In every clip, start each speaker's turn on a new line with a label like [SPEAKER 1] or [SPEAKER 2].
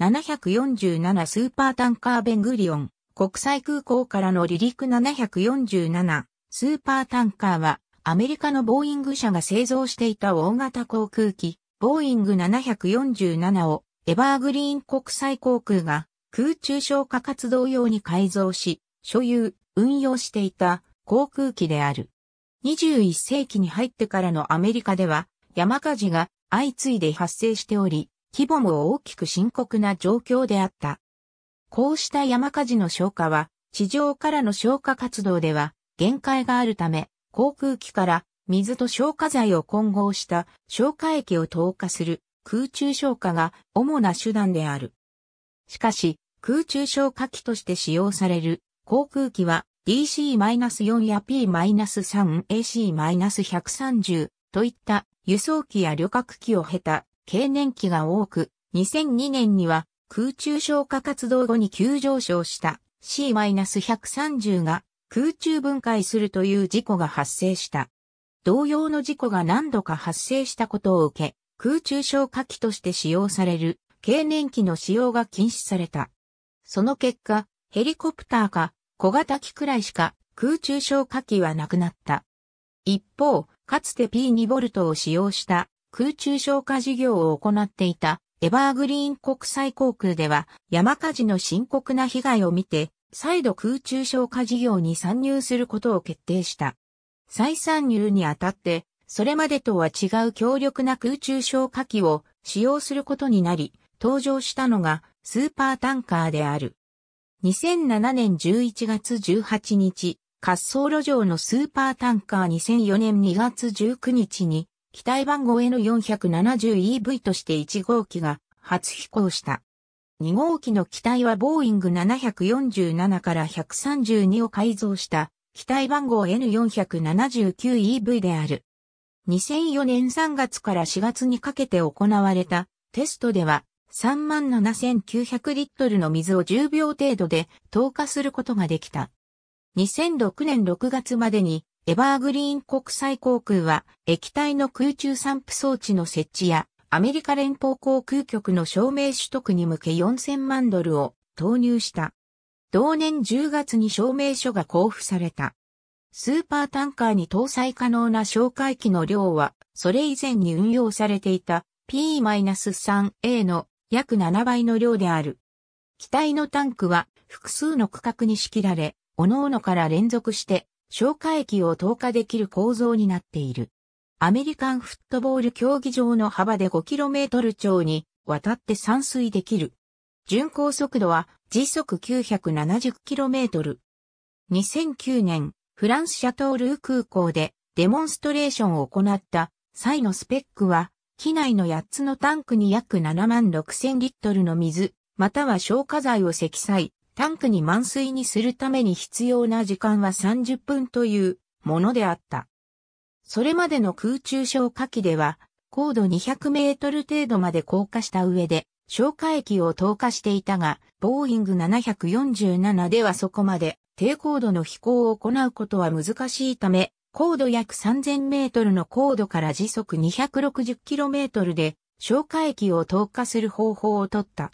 [SPEAKER 1] 747スーパータンカーベングリオン、国際空港からの離陸747スーパータンカーは、アメリカのボーイング社が製造していた大型航空機、ボーイング747を、エバーグリーン国際航空が空中消火活動用に改造し、所有、運用していた航空機である。21世紀に入ってからのアメリカでは、山火事が相次いで発生しており、規模も大きく深刻な状況であった。こうした山火事の消火は、地上からの消火活動では限界があるため、航空機から水と消火剤を混合した消火液を投下する空中消火が主な手段である。しかし、空中消火器として使用される航空機は DC-4 や P-3AC-130 といった輸送機や旅客機を経た経年期が多く、2002年には空中消火活動後に急上昇した C-130 が空中分解するという事故が発生した。同様の事故が何度か発生したことを受け、空中消火器として使用される経年機の使用が禁止された。その結果、ヘリコプターか小型機くらいしか空中消火器はなくなった。一方、かつて P2 ボルトを使用した空中消火事業を行っていたエバーグリーン国際航空では山火事の深刻な被害を見て、再度空中消火事業に参入することを決定した。再参入にあたって、それまでとは違う強力な空中消火器を使用することになり、登場したのがスーパータンカーである。2007年11月18日、滑走路上のスーパータンカー2004年2月19日に機体番号 N470EV として1号機が初飛行した。2号機の機体はボーイング747から132を改造した機体番号 N479EV である。2004年3月から4月にかけて行われたテストでは37,900リットルの水を10秒程度で投下することができた。2006年6月までにエバーグリーン国際航空は液体の空中散布装置の設置やアメリカ連邦航空局の証明取得に向け4000万ドルを投入した。同年10月に証明書が交付された。スーパータンカーに搭載可能な哨戒機の量は、それ以前に運用されていた P-3A の約7倍の量である。機体のタンクは複数の区画に仕切られ、各々から連続して消化液を投下できる構造になっている。アメリカンフットボール競技場の幅で 5km 超に渡って散水できる。巡航速度は時速 970km。2009年、フランスシャトールー空港でデモンストレーションを行った際のスペックは、機内の8つのタンクに約7万6千リットルの水、または消火剤を積載、タンクに満水にするために必要な時間は30分というものであった。それまでの空中消火器では、高度200メートル程度まで降下した上で、消火液を投下していたが、ボーイング747ではそこまで低高度の飛行を行うことは難しいため、高度約3000メートルの高度から時速260キロメートルで消火液を投下する方法をとった。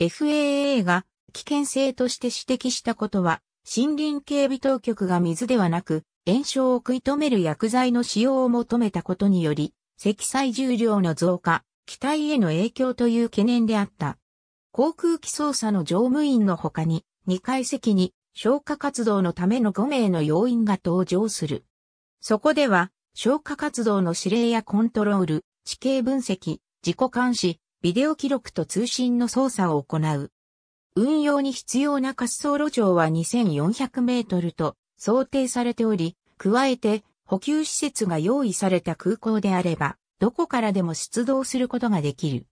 [SPEAKER 1] FAA が危険性として指摘したことは、森林警備当局が水ではなく、炎症を食い止める薬剤の使用を求めたことにより、積載重量の増加、機体への影響という懸念であった。航空機操作の乗務員の他に、2階席に消火活動のための5名の要員が登場する。そこでは、消火活動の指令やコントロール、地形分析、自己監視、ビデオ記録と通信の操作を行う。運用に必要な滑走路長は2400メートルと想定されており、加えて補給施設が用意された空港であれば、どこからでも出動することができる。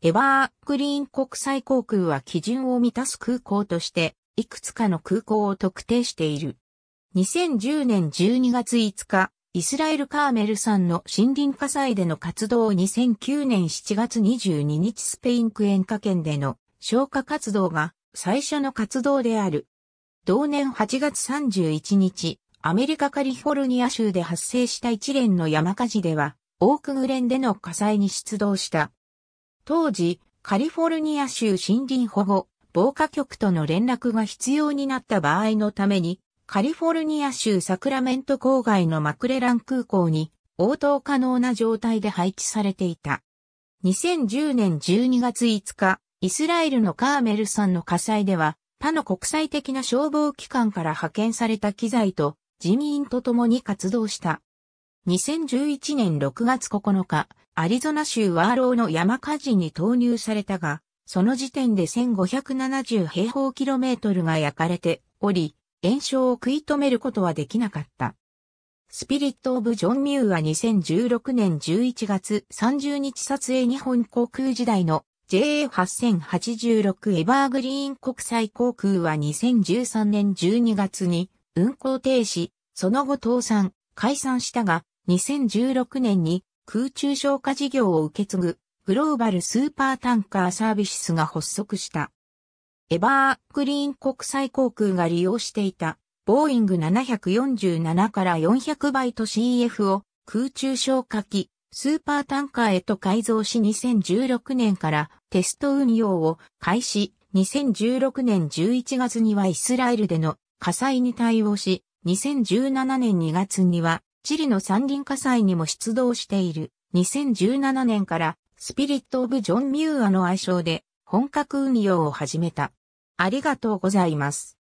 [SPEAKER 1] エバーグリーン国際航空は基準を満たす空港として、いくつかの空港を特定している。2010年12月5日、イスラエル・カーメルさんの森林火災での活動を2009年7月22日スペインクエンカ県での消火活動が最初の活動である。同年8月31日、アメリカカリフォルニア州で発生した一連の山火事では、オークグレンでの火災に出動した。当時、カリフォルニア州森林保護、防火局との連絡が必要になった場合のために、カリフォルニア州サクラメント郊外のマクレラン空港に応答可能な状態で配置されていた。2010年12月5日、イスラエルのカーメルさんの火災では、他の国際的な消防機関から派遣された機材と人員と共に活動した。2011年6月9日、アリゾナ州ワーローの山火事に投入されたが、その時点で1570平方キロメートルが焼かれており、炎症を食い止めることはできなかった。スピリット・オブ・ジョン・ミューは2016年11月30日撮影日本航空時代の JA8086 エバーグリーン国際航空は2013年12月に運航停止、その後倒産、解散したが、2016年に空中消火事業を受け継ぐグローバルスーパータンカーサービスが発足した。エバーグリーン国際航空が利用していたボーイング747から400倍と CF を空中消火器スーパータンカーへと改造し2016年からテスト運用を開始、2016年11月にはイスラエルでの火災に対応し、2017年2月にはチリの山林火災にも出動している。2017年からスピリット・オブ・ジョン・ミューアの愛称で本格運用を始めた。ありがとうございます。